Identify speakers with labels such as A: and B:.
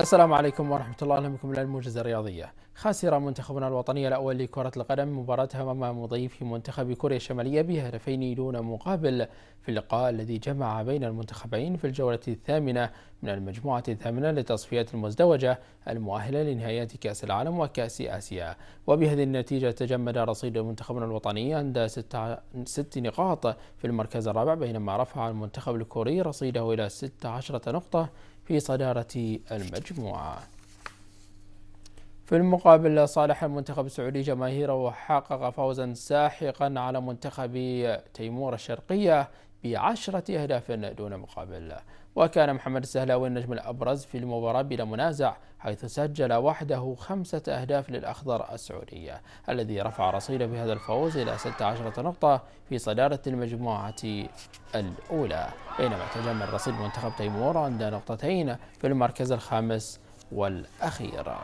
A: السلام عليكم ورحمة الله أهلا بكم إلى الموجزة الرياضية خسر منتخبنا الوطني الأول لكرة القدم مباراتها أمام مضيف منتخب كوريا الشمالية بهدفين دون مقابل في اللقاء الذي جمع بين المنتخبين في الجولة الثامنة من المجموعة الثامنة للتصفيات المزدوجة المؤهلة لنهائيات كأس العالم وكأس آسيا وبهذه النتيجة تجمد رصيد منتخبنا الوطني عند ست نقاط في المركز الرابع بينما رفع المنتخب الكوري رصيده إلى 16 نقطة في صدارة المجموعة في المقابل صالح المنتخب السعودي جماهيره وحقق فوزا ساحقا على منتخب تيمور الشرقية بعشرة أهداف دون مقابل وكان محمد السهلاوي النجم الأبرز في المباراة بلا منازع حيث سجل وحده خمسة أهداف للأخضر السعودية الذي رفع رصيده بهذا الفوز إلى 16 نقطة في صدارة المجموعة الأولى بينما تجمل رصيد منتخب تيمور عند نقطتين في المركز الخامس والأخير